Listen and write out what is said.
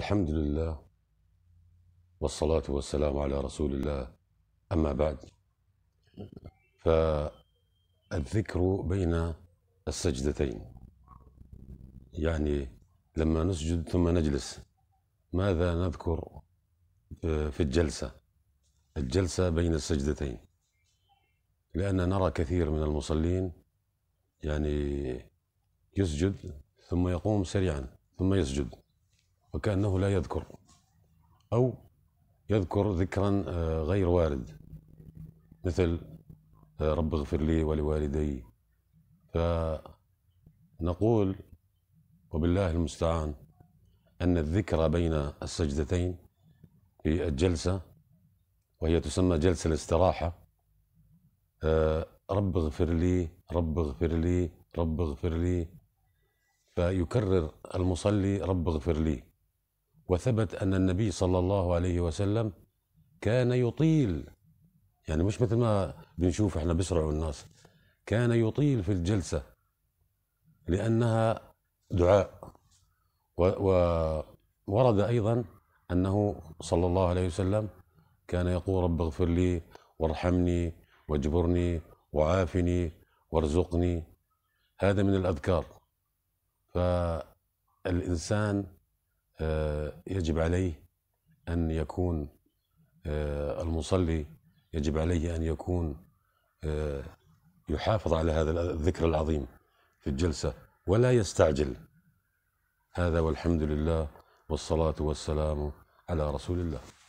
الحمد لله والصلاة والسلام على رسول الله أما بعد فالذكر بين السجدتين يعني لما نسجد ثم نجلس ماذا نذكر في الجلسة الجلسة بين السجدتين لأن نرى كثير من المصلين يعني يسجد ثم يقوم سريعا ثم يسجد وكأنه لا يذكر أو يذكر ذكرا آه، غير وارد مثل آه، رب اغفر لي ولوالدي فنقول وبالله المستعان أن الذكر بين السجدتين في الجلسة وهي تسمى جلسة الاستراحة آه، رب اغفر لي رب اغفر لي رب اغفر لي فيكرر المصلي رب اغفر لي وثبت أن النبي صلى الله عليه وسلم كان يطيل يعني مش مثل ما بنشوف احنا بيسرعوا الناس كان يطيل في الجلسة لأنها دعاء وورد أيضا أنه صلى الله عليه وسلم كان يقول رب اغفر لي وارحمني واجبرني وعافني وارزقني هذا من الأذكار فالإنسان آه، يجب عليه أن يكون آه، المصلي يجب عليه أن يكون آه، يحافظ على هذا الذكر العظيم في الجلسة ولا يستعجل هذا والحمد لله والصلاة والسلام على رسول الله